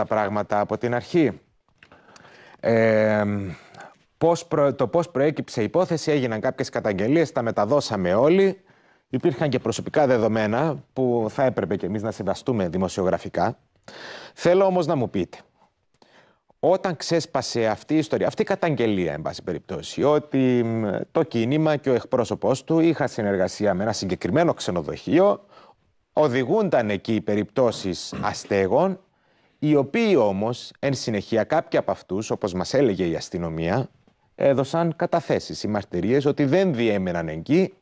τα πράγματα από την αρχή. Ε, πώς το πώς προέκυψε η υπόθεση, έγιναν κάποιες καταγγελίες, τα μεταδώσαμε όλοι. Υπήρχαν και προσωπικά δεδομένα που θα έπρεπε και εμείς να σεβαστούμε δημοσιογραφικά. Θέλω όμως να μου πείτε, όταν ξέσπασε αυτή η ιστορία, αυτή η καταγγελία, εν πάση περιπτώσει, ότι το κίνημα και ο εκπρόσωπός του είχαν συνεργασία με ένα συγκεκριμένο ξενοδοχείο, οδηγούνταν εκεί οι περιπτώσεις αστέγων, οι οποίοι όμως, εν συνεχεία, κάποιοι από αυτούς, όπως μας έλεγε η αστυνομία, έδωσαν καταθέσεις, ή μαρτυρίες, ότι δεν διέμεναν εκεί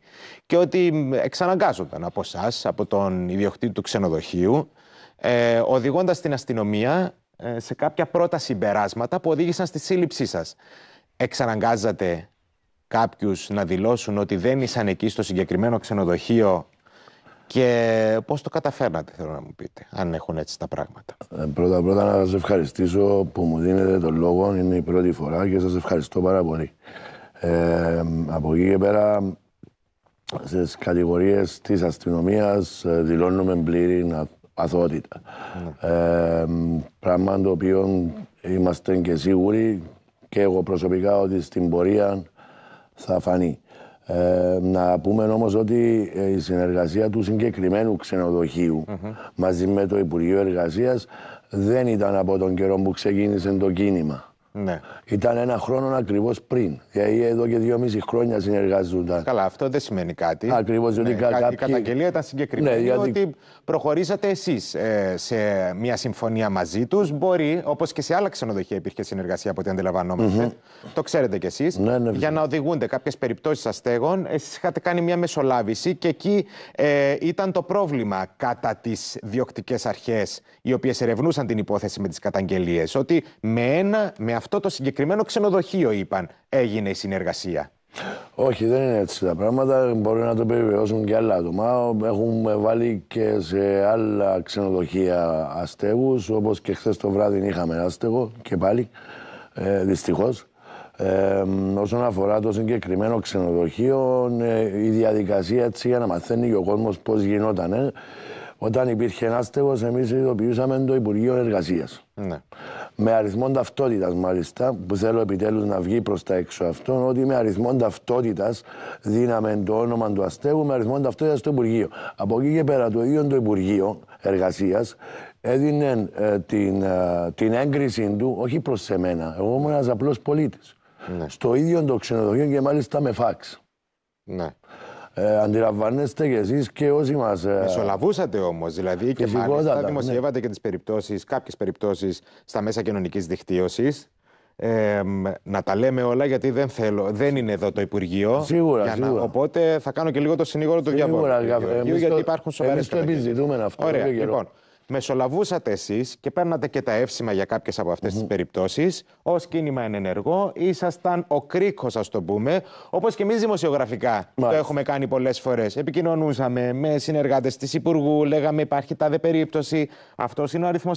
και ότι εξαναγκάζονταν από εσάς, από τον ιδιοκτήτη του ξενοδοχείου, ε, οδηγώντας την αστυνομία ε, σε κάποια πρώτα συμπεράσματα που οδήγησαν στη σύλληψή σας. Εξαναγκάζατε κάποιους να δηλώσουν ότι δεν ήσαν εκεί στο συγκεκριμένο ξενοδοχείο και πώς το καταφέρατε, θέλω να μου πείτε, αν έχουν έτσι τα πράγματα. Ε, πρώτα πρώτα να σας ευχαριστήσω που μου δίνετε τον λόγο. Είναι η πρώτη φορά και σας ευχαριστώ πάρα πολύ. Ε, από εκεί και πέρα, στις κατηγορίες της αστυνομίας ε, δηλώνουμε πλήρη αθότητα. Mm. Ναι. Ε, πράγμα το οποίο είμαστε και σίγουροι και εγώ προσωπικά ότι στην πορεία θα φανεί. Ε, να πούμε όμως ότι ε, η συνεργασία του συγκεκριμένου μαζί με το Υπουργείο Εργασίας. δεν ήταν από τον καιρό που ξεκίνησε το κίνημα. Ναι. Ήταν ένα χρόνο ακριβώς πριν. Δηλαδή εδώ και δύο μισή χρόνια συνεργάζονταν. Καλά, αυτό δεν σημαίνει κάτι. Ακριβώς, ναι, κάποιοι... Η καταγγελία ήταν συγκεκριμένη. Ναι, Ότι προχωρήσατε εσείς ε, σε μια συμφωνία μαζί τους. Μπορεί, όπως και σε άλλα ξενοδοχεία υπήρχε συνεργασία από ό,τι αντιλαμβανόμαστε. Mm-hmm. Το ξέρετε κι εσείς. Ναι, ναι, για να οδηγούνται κάποιες περιπτώσεις αστέγων, εσείς είχατε κάνει μια μεσολάβηση και εκεί ε, ήταν το πρόβλημα κατά τις διοκτικές αρχές, οι οποίες ερευνούσαν την υπόθεση με τις καταγγελίες. Ότι με ένα, με αυτό αυτό το συγκεκριμένο ξενοδοχείο, είπαν, έγινε η συνεργασία. Όχι, δεν είναι έτσι τα πράγματα. Μπορεί να το περιβεβαιώσουν και άλλα άτομα. Έχουμε βάλει και σε άλλα ξενοδοχεία αστέγους, όπως και χθες το βράδυ είχαμε άστεγο και πάλι. Ε, Δυστυχώς. Ε, όσον αφορά το συγκεκριμένο ξενοδοχείο, ε, η διαδικασία έτσι για να μαθαίνει και ο κόσμος πώς γινόταν. Ε. Όταν υπήρχε ένα άστεγος, εμείς ειδοποιούσαμε το Υπουργείο Εργασίας. Ναι με αριθμό ταυτότητας, μάλιστα, που θέλω επιτέλους να βγει προς τα έξω αυτό, ότι με αριθμό ταυτότητας δίναμε το όνομα του αστέγου με αριθμό ταυτότητας στο Υπουργείο. Από εκεί και πέρα, το ίδιο το Υπουργείο Εργασίας έδινε ε, την, ε, την έγκριση του όχι προς εμένα. Εγώ ήμουν ένας απλός πολίτης. Ναι. Στο ίδιο το ξενοδοχείο και μάλιστα με φάξ. Ναι. Ε, αντιλαμβάνεστε και εσείς και όσοι μας. Ε... Μεσολαβούσατε όμως, δηλαδή, και μάλιστα δημοσιεύατε ναι. και τις περιπτώσεις, κάποιες περιπτώσεις στα μέσα κοινωνικής δικτύωσης. Ε, να τα λέμε όλα γιατί δεν θέλω, δεν είναι εδώ το Υπουργείο. Σίγουρα, Οπότε θα κάνω και λίγο το συνήγορο του διαβόλου. Γιατί υπάρχουν σοβαρές Εμείς το επιζητούμε αυτό. Ωραία, λοιπόν μεσολαβούσατε εσείς και παίρνατε και τα εύσημα για κάποιες από αυτές mm-hmm. τις περιπτώσεις. Ω κίνημα εν ενεργό, ήσασταν ο κρίκος, ας το πούμε. Όπως και εμείς δημοσιογραφικά το έχουμε κάνει πολλές φορές. Επικοινωνούσαμε με συνεργάτες της Υπουργού, λέγαμε υπάρχει τάδε περίπτωση, αυτός είναι ο αριθμός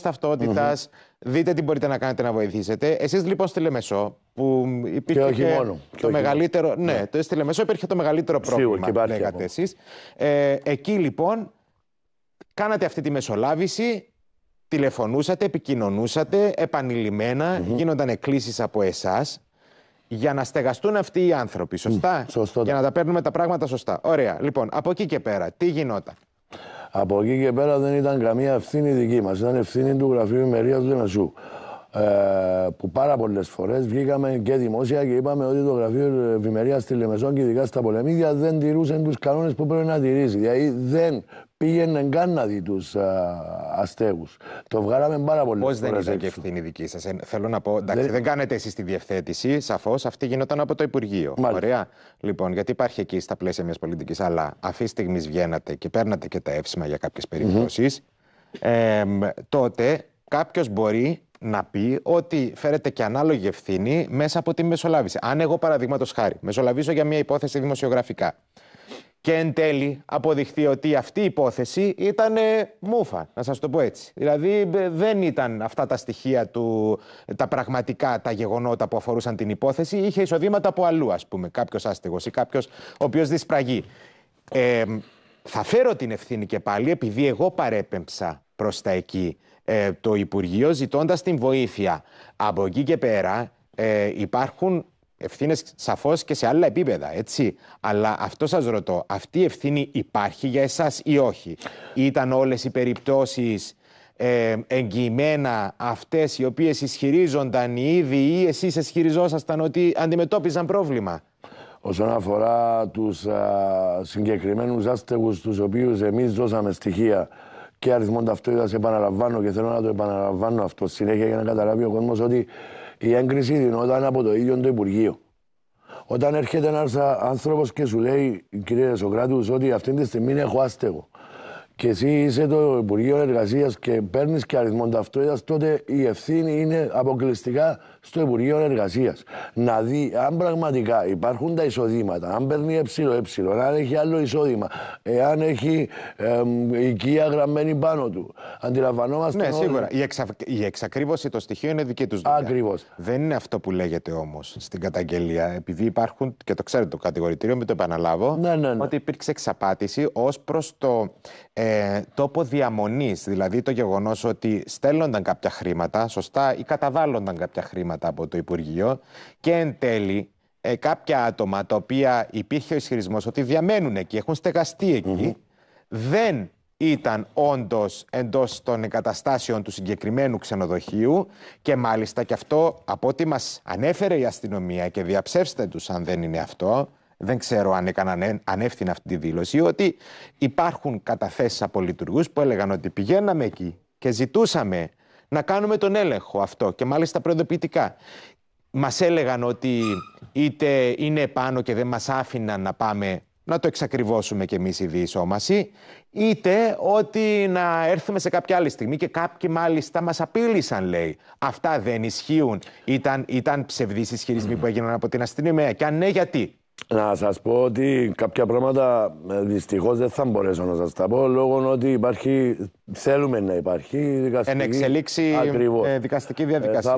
Δείτε τι μπορείτε να κάνετε να βοηθήσετε. Εσείς λοιπόν στη Λεμεσό, που υπήρχε. Και όχι μόνο. Το και μεγαλύτερο. Ναι, ναι, στη Λεμεσό υπήρχε το μεγαλύτερο πρόβλημα. Σίγουρα, Ε, εκεί λοιπόν Κάνατε αυτή τη μεσολάβηση, τηλεφωνούσατε, επικοινωνούσατε επανειλημμένα, mm-hmm. γίνονταν εκκλήσεις από εσάς για να στεγαστούν αυτοί οι άνθρωποι, σωστά? Mm, σωστό. Για να τα παίρνουμε τα πράγματα σωστά. Ωραία. Λοιπόν, από εκεί και πέρα, τι γινόταν. Από εκεί και πέρα δεν ήταν καμία ευθύνη δική μας. Ήταν ευθύνη του γραφείου ημερία του ε, που πάρα πολλές φορές βγήκαμε και δημόσια και είπαμε ότι το Γραφείο Ευημερίας στη Λεμεσόν και ειδικά στα πολεμίδια δεν τηρούσε τους κανόνες που πρέπει να τηρήσει. Δηλαδή δεν πήγαινε καν να δει τους ε, αστέγους. Το βγάλαμε πάρα πολλές φορέ. Πώς δεν ήταν και ευθύνη δική σας. Ε, θέλω να πω, εντάξει, δεν... δεν κάνετε εσείς τη διευθέτηση, σαφώς. Αυτή γινόταν από το Υπουργείο. Μάλιστα. Ωραία. Λοιπόν, γιατί υπάρχει εκεί στα πλαίσια μιας πολιτικής, αλλά αυτή τη στιγμή βγαίνατε και παίρνατε και τα εύσημα για κάποιες περιπτώσει. τότε κάποιος μπορεί να πει ότι φέρεται και ανάλογη ευθύνη μέσα από τη μεσολάβηση. Αν εγώ, παραδείγματος χάρη, μεσολαβήσω για μια υπόθεση δημοσιογραφικά και εν τέλει αποδειχθεί ότι αυτή η υπόθεση ήταν μούφα, να σας το πω έτσι. Δηλαδή δεν ήταν αυτά τα στοιχεία του, τα πραγματικά, τα γεγονότα που αφορούσαν την υπόθεση, είχε εισοδήματα από αλλού ας πούμε, κάποιος άστεγος ή κάποιος ο οποίος δυσπραγεί. Ε, θα φέρω την ευθύνη και πάλι επειδή εγώ παρέπεμψα προς τα εκεί. Ε, το Υπουργείο ζητώντας την βοήθεια. Από εκεί και πέρα ε, υπάρχουν ευθύνες σαφώς και σε άλλα επίπεδα, έτσι. Αλλά αυτό σας ρωτώ, αυτή η ευθύνη υπάρχει για εσάς ή όχι. Ήταν όλες οι περιπτώσεις ε, εγγυημένα αυτές οι οποίες ισχυρίζονταν ήδη ή εσείς ισχυριζόσασταν ότι αντιμετώπιζαν πρόβλημα. Όσον αφορά τους συγκεκριμένου συγκεκριμένους άστεγους τους οποίους δώσαμε στοιχεία και αριθμό ταυτότητα. Επαναλαμβάνω και θέλω να το επαναλαμβάνω αυτό συνέχεια για να καταλάβει ο κόσμος ότι η έγκριση δινόταν από το ίδιο το Υπουργείο. Όταν έρχεται ένας άνθρωπος και σου λέει, κύριε Σοκράτους, ότι αυτή τη στιγμή έχω άστεγο και εσύ είσαι το Υπουργείο Εργασίας και παίρνεις και αριθμό ταυτότητα, τότε η ευθύνη είναι αποκλειστικά στο Υπουργείο Εργασίας. Να δει αν πραγματικά υπάρχουν τα εισοδήματα, αν παίρνει εψίλο αν έχει άλλο εισόδημα, εάν έχει εμ, οικία γραμμένη πάνω του. Αντιλαμβανόμαστε. Ναι, σίγουρα. Η, εξα... η εξακρίβωση των στοιχείων είναι δική τους δουλειά. Ακριβώς. Δεν είναι αυτό που λέγεται όμως στην καταγγελία, επειδή υπάρχουν, και το ξέρετε το κατηγορητήριο, μην το επαναλάβω, ναι, ναι, ναι. ότι υπήρξε εξαπάτηση ως προς το. Ε, τόπο διαμονής. Δηλαδή το γεγονός ότι στέλνονταν κάποια χρήματα, σωστά, ή καταβάλλονταν κάποια χρήματα από το Υπουργείο και εν τέλει ε, κάποια άτομα τα οποία υπήρχε ο ισχυρισμός ότι διαμένουν εκεί, έχουν στεγαστεί δεν ήταν όντως εντός των εγκαταστάσεων του συγκεκριμένου ξενοδοχείου και μάλιστα και αυτό από ό,τι μας ανέφερε η αστυνομία και διαψεύστε τους αν δεν είναι αυτό δεν ξέρω αν έκαναν ανεύθυνα αυτή τη δήλωση, ότι υπάρχουν καταθέσεις από λειτουργούς που έλεγαν ότι πηγαίναμε εκεί και ζητούσαμε να κάνουμε τον έλεγχο αυτό και μάλιστα προειδοποιητικά. Μας έλεγαν ότι είτε είναι επάνω και δεν μας άφηναν να πάμε να το εξακριβώσουμε κι εμείς η διεισόμαση, είτε ότι να έρθουμε σε κάποια άλλη στιγμή και κάποιοι μάλιστα μας απείλησαν, λέει. Αυτά δεν ισχύουν. Ήταν, ήταν ψευδείς ισχυρισμοί mm. που έγιναν από την αστυνομία. Και αν ναι, γιατί. Να σας πω ότι κάποια πράγματα ε, δυστυχώς δεν θα μπορέσω να σας τα πω λόγω ότι υπάρχει, θέλουμε να υπάρχει δικαστική, Εν εξελίξει δικαστική διαδικασία.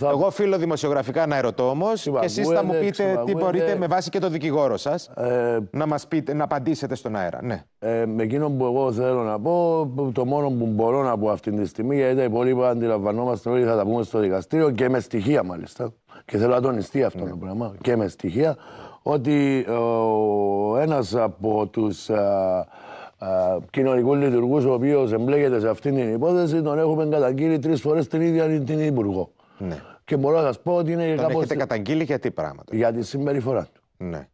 Ε, εγώ φίλο δημοσιογραφικά να ερωτώ όμως και εσείς θα μου πείτε τι μπορείτε με βάση και το δικηγόρο σας ε, να μας πείτε, να απαντήσετε στον αέρα. Ναι. Ε, με εκείνο που εγώ θέλω να πω, το μόνο που μπορώ να πω αυτή τη στιγμή γιατί τα υπόλοιπα αντιλαμβανόμαστε όλοι θα τα πούμε στο δικαστήριο και με στοιχεία μάλιστα και θέλω να τονιστεί αυτό το ναι. πράγμα και με στοιχεία, ότι ένα ε, ένας από τους ε, ε, κοινωνικούς λειτουργούς, ο οποίος εμπλέκεται σε αυτήν την υπόθεση, τον έχουμε καταγγείλει τρεις φορές την ίδια την Υπουργό. Ναι. Και μπορώ να σας πω ότι είναι. Τον κάπως... έχετε καταγγείλει για τι πράγματα. Για τη συμπεριφορά του. Ναι.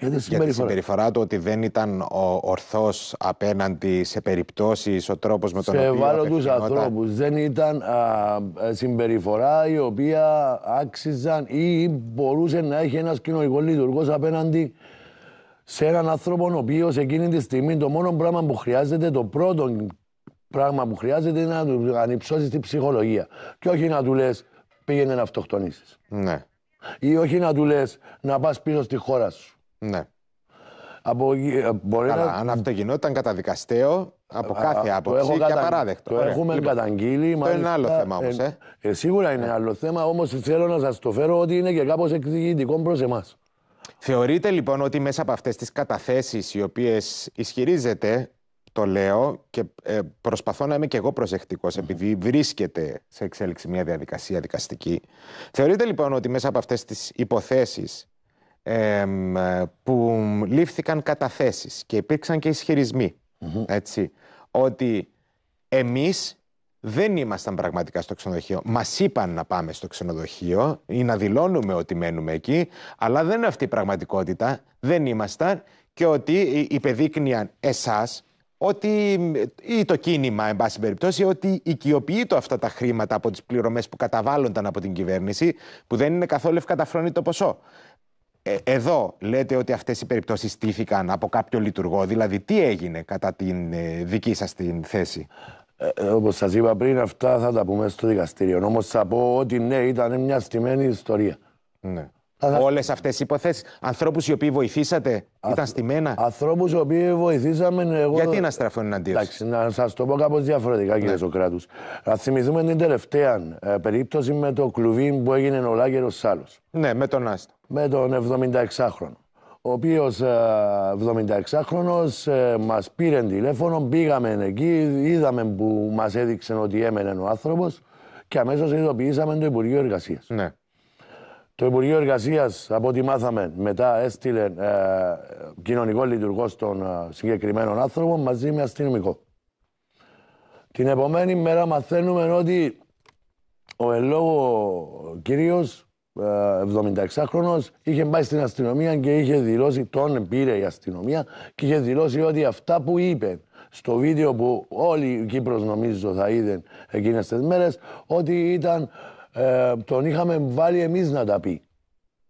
Για τη συμπεριφορά, τη συμπεριφορά του ότι δεν ήταν ορθός απέναντι σε περιπτώσεις, ο τρόπος με τον σε οποίο. Σε ευάλωτου ανθρώπους. Δεν ήταν α, ε, συμπεριφορά η οποία άξιζαν ή μπορούσε να έχει ένας κοινωνικός λειτουργός απέναντι σε έναν άνθρωπο ο οποίος εκείνη τη στιγμή το μόνο πράγμα που χρειάζεται, το πρώτο πράγμα που χρειάζεται είναι να του ανυψώσεις την ψυχολογία. Και όχι να του λες πήγαινε να αυτοκτονήσεις. Ναι. Ή όχι να του λες να πας πίσω στη χώρα σου. Ναι. Από, ε, μπορεί Καλά, να... Αν αυτό γινόταν καταδικαστέο από κάθε άποψη και κατα... και απαράδεκτο. Το έχουμε λοιπόν. καταγγείλει. Αυτό είναι άλλο θέμα όμως. Ε, ε. ε. σίγουρα είναι ναι. άλλο θέμα, όμως θέλω να σας το φέρω ότι είναι και κάπως εξηγητικό προς εμάς. Θεωρείτε λοιπόν ότι μέσα από αυτές τις καταθέσεις οι οποίες ισχυρίζεται, το λέω και ε, προσπαθώ να είμαι και εγώ προσεκτικός επειδή βρίσκεται σε εξέλιξη μια διαδικασία δικαστική. Θεωρείτε λοιπόν ότι μέσα από αυτές τις υποθέσεις ε, που λήφθηκαν καταθέσεις και υπήρξαν και ισχυρισμοι έτσι, ότι εμείς δεν ήμασταν πραγματικά στο ξενοδοχείο. Μας είπαν να πάμε στο ξενοδοχείο ή να δηλώνουμε ότι μένουμε εκεί, αλλά δεν είναι αυτή η πραγματικότητα. Δεν ήμασταν και ότι υπεδείκνυαν εσάς ότι ή το κίνημα, εν πάση περιπτώσει, ότι το αυτά τα χρήματα από τις πληρωμές που καταβάλλονταν από την κυβέρνηση, που δεν είναι καθόλου ευκαταφρόνητο ποσό. Ε, εδώ λέτε ότι αυτές οι περιπτώσεις στήθηκαν από κάποιο λειτουργό. Δηλαδή τι έγινε κατά τη ε, δική σας την θέση. Ε, ε, όπως σας είπα πριν αυτά θα τα πούμε στο δικαστήριο. Όμως θα πω ότι ναι ήταν μια στημένη ιστορία. Ναι. Όλες αυτές οι υποθέσεις. Ανθρώπους οι οποίοι βοηθήσατε, ήταν στημένα. Ανθρώπους οι οποίοι βοηθήσαμε. Ναι, εγώ... Γιατί να στραφούν εναντίον Εντάξει, να σας το πω κάπως διαφορετικά, ναι. κύριε ναι. Σοκράτους. Να θυμηθούμε την τελευταία ε, περίπτωση με το κλουβί που έγινε ο Λάκερο Σάλο. Ναι, με τον Άστο. Με τον 76χρονο. Ο οποίος 76χρονο ε, ε μας πήρε τηλέφωνο, πήγαμε εκεί, είδαμε που μας έδειξε ότι έμενε ο άνθρωπος και αμέσως ειδοποιήσαμε το Υπουργείο Εργασίας. Ναι. Το Υπουργείο Εργασίας, από ό,τι μάθαμε, μετά έστειλε ε, κοινωνικό λειτουργό στον ε, συγκεκριμένο άνθρωπο μαζί με αστυνομικό. Την επομένη μέρα μαθαίνουμε ότι ο εν κύριο, 76χρονο, ε, είχε πάει στην αστυνομία και είχε δηλώσει, τον πήρε η αστυνομία και είχε δηλώσει ότι αυτά που είπε στο βίντεο που όλοι οι Κύπρος νομίζω θα είδαν εκείνες τις μέρες, ότι ήταν ε, τον είχαμε βάλει εμείς να τα πει.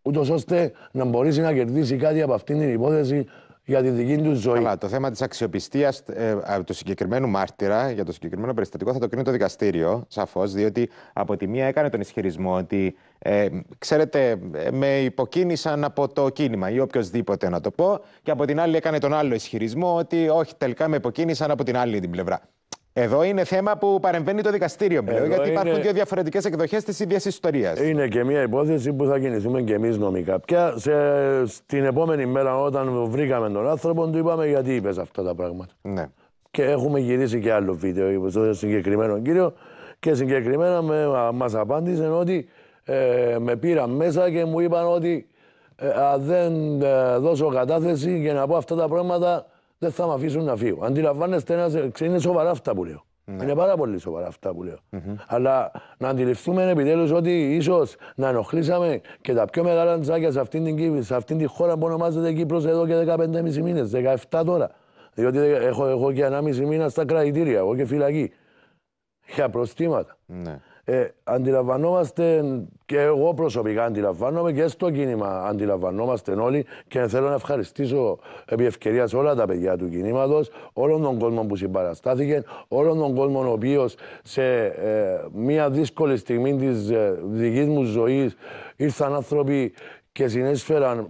Ούτως ώστε να μπορέσει να κερδίσει κάτι από αυτήν την υπόθεση για τη δική του ζωή. Αλλά το θέμα της αξιοπιστίας ε, του συγκεκριμένου μάρτυρα για το συγκεκριμένο περιστατικό θα το κρίνει το δικαστήριο, σαφώς, διότι από τη μία έκανε τον ισχυρισμό ότι ε, ξέρετε, ε, με υποκίνησαν από το κίνημα ή οποιοδήποτε να το πω, και από την άλλη έκανε τον άλλο ισχυρισμό ότι όχι, τελικά με υποκίνησαν από την άλλη την πλευρά. Εδώ είναι θέμα που παρεμβαίνει το δικαστήριο πλέον, γιατί υπάρχουν δύο διαφορετικές εκδοχές της ίδιας ιστορίας. Είναι και μια υπόθεση που θα κινηθούμε και εμείς νομικά. Πια σε, στην επόμενη μέρα, όταν βρήκαμε τον άνθρωπο, του είπαμε γιατί είπες αυτά τα πράγματα. Ναι. Και έχουμε γυρίσει και άλλο βίντεο στον συγκεκριμένο κύριο και συγκεκριμένα μα απάντησε ότι ε, με πήραν μέσα και μου είπαν ότι ε, αν δεν ε, δώσω κατάθεση για να πω αυτά τα πράγματα δεν θα με αφήσουν να φύγω. Αντιλαμβάνεστε, ένας, ε, είναι σοβαρά αυτά που λέω. Ναι. Είναι πάρα πολύ σοβαρά αυτά που λεω mm-hmm. Αλλά να αντιληφθούμε επιτέλους ότι ίσως να ενοχλήσαμε και τα πιο μεγάλα τζάκια σε αυτήν την, Κύπη, σε αυτήν τη χώρα που ονομάζεται Κύπρος εδώ και 15,5 μήνε, 17 τώρα. Διότι έχω, έχω και 1,5 μήνα στα κρατητήρια, εγώ και φυλακή. Για προστήματα. Ναι ε, αντιλαμβανόμαστε και εγώ προσωπικά αντιλαμβάνομαι και στο κίνημα αντιλαμβανόμαστε όλοι και θέλω να ευχαριστήσω επί ευκαιρίας όλα τα παιδιά του κινήματος, όλων των κόσμο που συμπαραστάθηκε, όλων των κόσμο ο οποίος σε ε, μια δύσκολη στιγμή της ε, δικής μου ζωής ήρθαν άνθρωποι και συνέσφεραν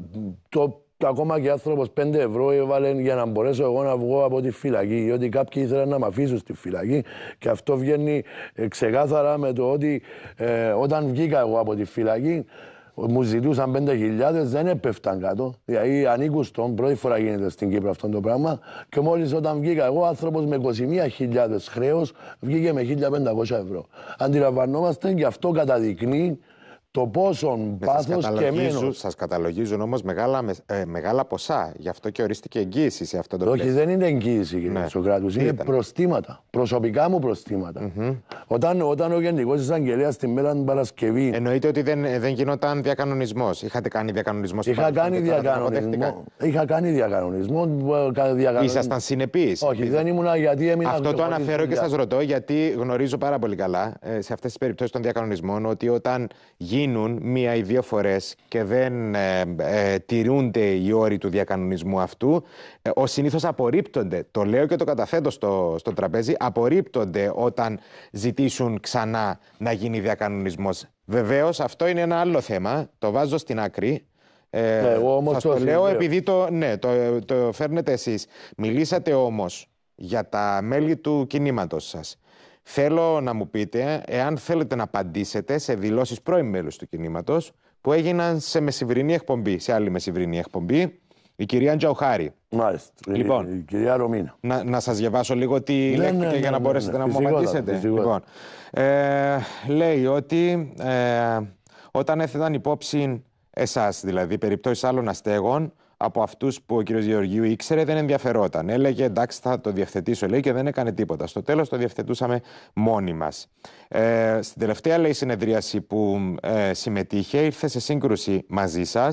το ακόμα και άνθρωπο 5 ευρώ έβαλε για να μπορέσω εγώ να βγω από τη φυλακή. Διότι κάποιοι ήθελαν να με αφήσουν στη φυλακή και αυτό βγαίνει ε, ξεκάθαρα με το ότι ε, όταν βγήκα εγώ από τη φυλακή μου ζητούσαν 5.000, δεν έπεφταν κάτω. Δηλαδή ανήκουν στον, πρώτη φορά γίνεται στην Κύπρο αυτό το πράγμα. Και μόλις όταν βγήκα εγώ, άνθρωπος με 21.000 χρέος βγήκε με 1.500 ευρώ. Αντιλαμβανόμαστε και αυτό καταδεικνύει το πόσο ε, πάθος και μείνω. Σας καταλογίζουν όμως μεγάλα, ε, μεγάλα ποσά. Γι' αυτό και ορίστηκε εγγύηση σε αυτό τον τρόπο. Όχι, δεν είναι εγγύηση, κύριε ναι. Σοκράτους. Είναι ήταν. προστήματα. Προσωπικά μου προστήματα. Mm-hmm. Όταν, όταν ο Γενικός Εισαγγελέας την μέρα την Παρασκευή. Εννοείται ότι δεν, ε, δεν γινόταν διακανονισμός. Είχατε κάνει διακανονισμό στην Είχα κάνει διακανονισμό. Είχα κάνει διακανονισμό. Ε, Ήσασταν συνεπείς. Όχι, δεν ήμουν γιατί έμεινα. Αυτό το αναφέρω και σας ρωτώ γιατί γνωρίζω πάρα πολύ καλά σε αυτές τις περιπτώσεις των διακανονισμών ότι όταν γίνει γίνουν μία ή δύο φορές και δεν ε, ε, τηρούνται οι όροι του διακανονισμού αυτού, ε, ο συνήθως απορρίπτονται, το λέω και το καταθέτω στο, στο τραπέζι, απορρίπτονται όταν ζητήσουν ξανά να γίνει διακανονισμός. Βεβαίως αυτό είναι ένα άλλο θέμα, το βάζω στην άκρη, ε, ναι, όμως το λέω επειδή το, ναι, το, το φέρνετε εσείς. Μιλήσατε όμως για τα μέλη του κινήματος σας. Θέλω να μου πείτε, εάν θέλετε να απαντήσετε σε δηλώσεις πρώην μέλους του κινήματος που έγιναν σε μεσηβρινή εκπομπή, σε άλλη μεσηβρινή εκπομπή, η κυρία Τζαουχάρη. Μάλιστα. Λοιπόν, η κυρία Ρωμίνα. Να, να σας διαβάσω λίγο τι ναι, ναι, ναι για να ναι, μπορέσετε να μου απαντήσετε. Λοιπόν, ε, λέει ότι ε, όταν έθεταν υπόψη εσάς, δηλαδή περιπτώσεις άλλων αστέγων, από αυτούς που ο κ. Γεωργίου ήξερε δεν ενδιαφερόταν. Έλεγε εντάξει, θα το διευθετήσω, λέει και δεν έκανε τίποτα. Στο τέλος το διευθετούσαμε μόνοι μας. Ε, στην τελευταία λέει συνεδρίαση που ε, συμμετείχε, ήρθε σε σύγκρουση μαζί σας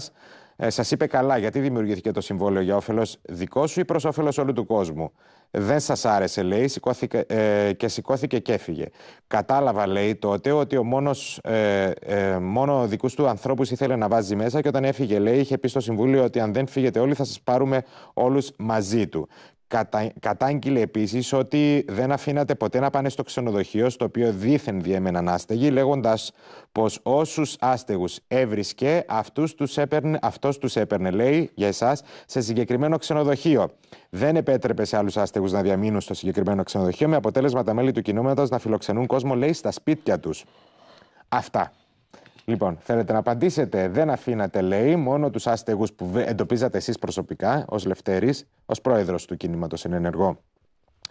ε, σα είπε καλά γιατί δημιουργήθηκε το συμβόλαιο για όφελος δικό σου ή προς όφελος όλου του κόσμου. Δεν σας άρεσε, λέει, σηκώθηκε, ε, και σηκώθηκε και έφυγε. Κατάλαβα, λέει, τότε ότι ο μόνος, ε, ε μόνο δικούς του ανθρώπους ήθελε να βάζει μέσα και όταν έφυγε, λέει, είχε πει στο Συμβούλιο ότι αν δεν φύγετε όλοι θα σας πάρουμε όλους μαζί του. Κατα... Κατάγγειλε επίσης ότι δεν αφήνατε ποτέ να πάνε στο ξενοδοχείο, στο οποίο δήθεν διέμεναν άστεγοι, λέγοντας πως όσους άστεγους έβρισκε, αυτό τους έπαιρνε, τους έπαιρνε, λέει, για εσάς, σε συγκεκριμένο ξενοδοχείο. Δεν επέτρεπε σε άλλους άστεγους να διαμείνουν στο συγκεκριμένο ξενοδοχείο, με αποτέλεσμα τα μέλη του κινήματος να φιλοξενούν κόσμο, λέει, στα σπίτια τους. Αυτά. Λοιπόν, θέλετε να απαντήσετε. Δεν αφήνατε, λέει, μόνο τους άστεγους που εντοπίζατε εσείς προσωπικά ως Λευτέρης, ως πρόεδρος του κινήματος ενεργό.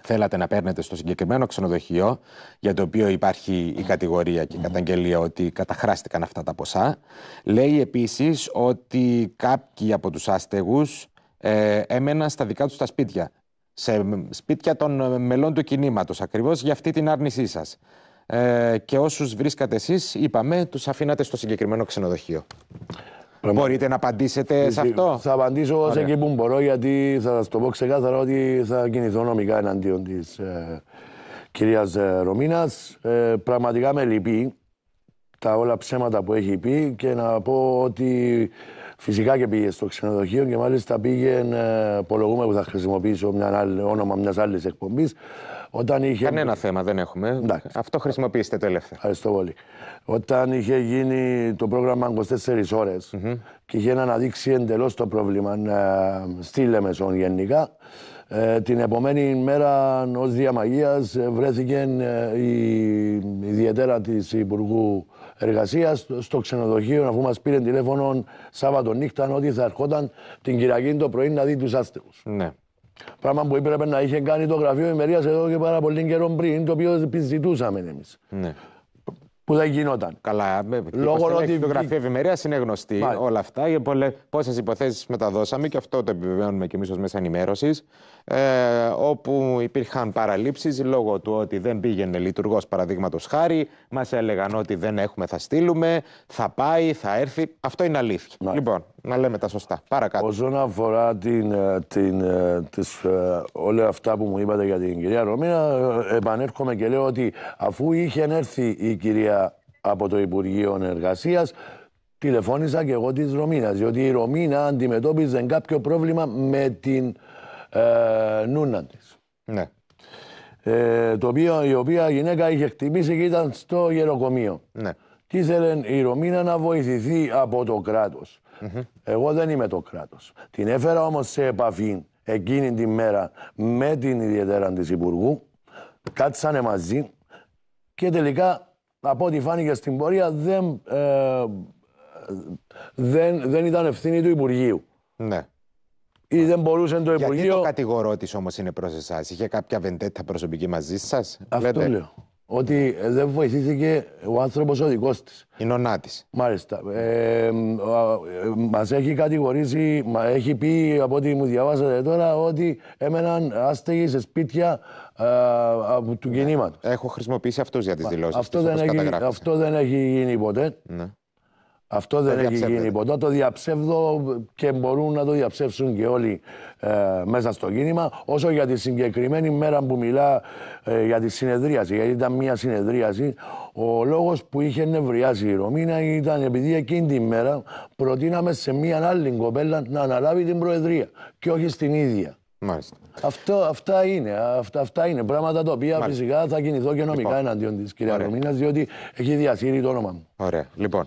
Θέλατε να παίρνετε στο συγκεκριμένο ξενοδοχείο, για το οποίο υπάρχει η κατηγορία και η καταγγελία ότι καταχράστηκαν αυτά τα ποσά. Λέει επίσης ότι κάποιοι από τους άστεγους ε, έμεναν στα δικά τους τα σπίτια. Σε σπίτια των ε, μελών του κινήματος, ακριβώς για αυτή την άρνησή σας ε, και όσους βρίσκατε εσείς, είπαμε, τους αφήνατε στο συγκεκριμένο ξενοδοχείο. Μπορείτε να απαντήσετε σε αυτό. Θα απαντήσω όσο εκεί που μπορώ, γιατί θα σας το πω ξεκάθαρα ότι θα κινηθώ νομικά εναντίον της ε, κυρίας ε, Ρωμίνας. Ε, πραγματικά με λυπεί τα όλα ψέματα που έχει πει και να πω ότι φυσικά και πήγε στο ξενοδοχείο και μάλιστα πήγε, ε, που θα χρησιμοποιήσω μια άλλη, όνομα μιας άλλης εκπομπής, όταν είχε... Κανένα θέμα δεν έχουμε. Εντάξει. Αυτό χρησιμοποιήστε το ελεύθερο. Ευχαριστώ πολύ. Όταν είχε γίνει το πρόγραμμα 24 ωρε mm-hmm. και είχε αναδείξει εντελώς το πρόβλημα ε, στη Λεμεσόν γενικά, ε, την επόμενη μέρα ως διαμαγεία ε, βρέθηκε ε, η, ιδιαίτερα της Υπουργού εργασίας στο ξενοδοχείο, αφού μας πήρε τηλέφωνο Σάββατο νύχτα, ότι θα ερχόταν την Κυριακή το πρωί να δει τους άστεγους. Ναι. Πράγμα που έπρεπε να είχε κάνει το γραφείο ημερίας εδώ και πάρα πολύ καιρό πριν, το οποίο ζητούσαμε εμείς. Ναι. Που δεν γινόταν. Καλά. Ε, ε, ε, λόγω ότι. Η γραφείο ευημερία είναι γνωστή όλα αυτά. πόσες υποθέσεις μεταδώσαμε και αυτό το επιβεβαιώνουμε και εμείς ως μέσα ενημέρωσης. Ε, όπου υπήρχαν παραλήψεις λόγω του ότι δεν πήγαινε λειτουργός παραδείγματος χάρη. Μας έλεγαν ότι δεν έχουμε, θα στείλουμε, θα πάει, θα έρθει. Αυτό είναι αλήθεια. Λοιπόν, να λέμε τα σωστά. Παρακάτω. Όσον αφορά την, ε, την, ε, τις, ε, όλα αυτά που μου είπατε για την κυρία Ρωμίνα, επανέρχομαι και λέω ότι αφού είχε έρθει η κυρία από το Υπουργείο Εργασία, τηλεφώνησα και εγώ της Ρωμίνας. Διότι η Ρωμίνα αντιμετώπιζε κάποιο πρόβλημα με την ε, νούνα της. Ναι. το οποίο, η οποία γυναίκα είχε χτυπήσει και ήταν στο γεροκομείο. Ναι. Και ήθελε η Ρωμίνα να βοηθηθεί από το κράτος. Εγώ δεν είμαι το κράτος. Την έφερα όμως σε επαφή εκείνη τη μέρα με την ιδιαίτερα της Υπουργού. Κάτσανε μαζί και τελικά από ό,τι φάνηκε στην πορεία δεν, ε, δεν, δεν ήταν ευθύνη του Υπουργείου. Ναι. Ή δεν μπορούσε το Υπουργείο. Γιατί το κατηγορό της όμως είναι προς εσάς. Είχε κάποια βεντέτα προσωπική μαζί σας. Αυτό λέτε. λέω ότι ε, δεν βοηθήθηκε ο άνθρωπος ο δικός της. Η νονά της. Μάλιστα. Ε, ε μας έχει κατηγορήσει, μα έχει πει από ό,τι μου διαβάσατε τώρα ότι έμεναν άστεγοι σε σπίτια ε, του ναι. κινήματος. Έχω χρησιμοποιήσει αυτούς για αυτό τι δηλώσεις. Αυτό, δεν έχει, αυτό δεν έχει γίνει ποτέ. Ναι. Αυτό δεν έχει γίνει ποτέ. Το διαψεύδω και μπορούν να το διαψεύσουν και όλοι ε, μέσα στο κίνημα. Όσο για τη συγκεκριμένη μέρα που μιλά ε, για τη συνεδρίαση, γιατί ήταν μια συνεδρίαση, ο λόγος που είχε νευριάσει η Ρωμίνα ήταν επειδή εκείνη τη μέρα προτείναμε σε μια άλλη κοπέλα να αναλάβει την Προεδρία και όχι στην ίδια. Αυτό, αυτά, είναι, αυτά, αυτά είναι πράγματα τα οποία Μάλιστα. φυσικά θα κινηθώ και νομικά λοιπόν. εναντίον της κυρίας Ρωμίνας, διότι έχει διασύρει το όνομα μου. Ωραία. Λοιπόν.